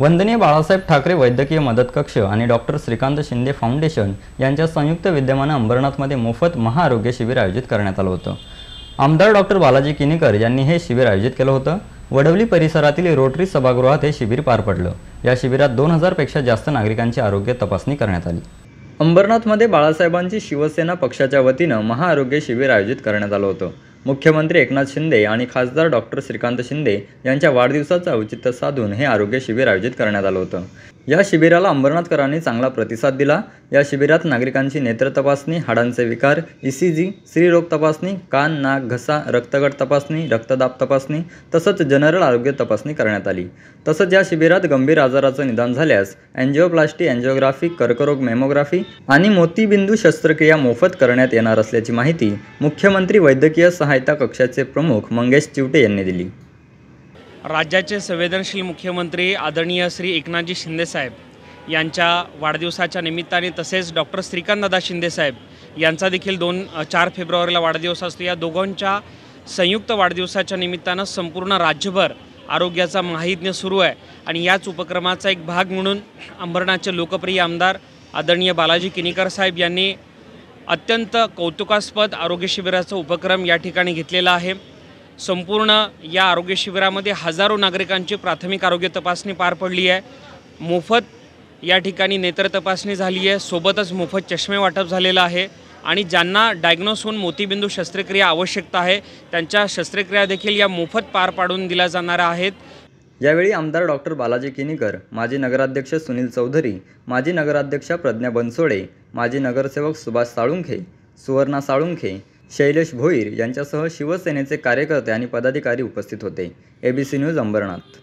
वंदनीय बाळासाहेब ठाकरे वैद्यकीय मदत कक्ष आणि डॉक्टर श्रीकांत शिंदे फाउंडेशन यांच्या संयुक्त विद्यमानं अंबरनाथमध्ये मोफत महाआरोग्य शिबिर आयोजित करण्यात आलं होतं आमदार डॉक्टर बालाजी किनीकर यांनी हे शिबिर आयोजित केलं होतं वडवली परिसरातील रोटरी सभागृहात हे शिबिर पार पडलं या शिबिरात दोन हजारपेक्षा जास्त नागरिकांची आरोग्य तपासणी करण्यात आली अंबरनाथमध्ये बाळासाहेबांची शिवसेना पक्षाच्या वतीनं महाआरोग्य शिबिर आयोजित करण्यात आलं होतं मुख्यमंत्री एकनाथ शिंदे आणि खासदार डॉक्टर श्रीकांत शिंदे यांच्या वाढदिवसाचं औचित्य साधून हे आरोग्य शिबिर आयोजित करण्यात आलं होतं या शिबिराला अंबरनाथकरांनी चांगला प्रतिसाद दिला या शिबिरात नागरिकांची नेत्र तपासणी हाडांचे विकार ई सी जी स्त्रीरोग तपासणी कान नाक घसा रक्तगट तपासणी रक्तदाब तपासणी तसंच जनरल आरोग्य तपासणी करण्यात आली तसंच या शिबिरात गंभीर आजाराचं निदान झाल्यास अँजिओप्लास्टी अँजिओग्राफी कर्करोग मेमोग्राफी आणि मोतीबिंदू शस्त्रक्रिया मोफत करण्यात येणार असल्याची माहिती मुख्यमंत्री वैद्यकीय सहायता कक्षाचे प्रमुख मंगेश चिवटे यांनी दिली राज्याचे संवेदनशील मुख्यमंत्री आदरणीय श्री एकनाथजी शिंदेसाहेब यांच्या वाढदिवसाच्या निमित्ताने तसेच डॉक्टर श्रीकांतदादा शिंदेसाहेब यांचा देखील दोन चार फेब्रुवारीला वाढदिवस असतो या दोघांच्या संयुक्त वाढदिवसाच्या निमित्तानं संपूर्ण राज्यभर आरोग्याचा महायज्ञ सुरू आहे आणि याच उपक्रमाचा एक भाग म्हणून अंबरनाथचे लोकप्रिय आमदार आदरणीय बालाजी किनीकर साहेब यांनी अत्यंत कौतुकास्पद आरोग्य शिबिराचा उपक्रम या ठिकाणी घेतलेला आहे संपूर्ण या आरोग्य शिबिरामध्ये हजारो नागरिकांची प्राथमिक आरोग्य तपासणी पार पडली आहे मोफत या ठिकाणी नेत्र तपासणी झाली आहे सोबतच मोफत चष्मे वाटप झालेलं आहे आणि ज्यांना डायग्नोस होऊन मोतीबिंदू शस्त्रक्रिया आवश्यकता आहे त्यांच्या शस्त्रक्रिया देखील या मोफत पार पाडून दिल्या जाणार आहेत यावेळी आमदार डॉक्टर बालाजी किनीकर माजी नगराध्यक्ष सुनील चौधरी माजी नगराध्यक्ष प्रज्ञा बनसोडे माजी नगरसेवक सुभाष साळुंखे सुवर्णा साळुंखे शैलेश भोईर यांच्यासह शिवसेनेचे कार्यकर्ते आणि पदाधिकारी उपस्थित होते एबीसी न्यूज अंबरनाथ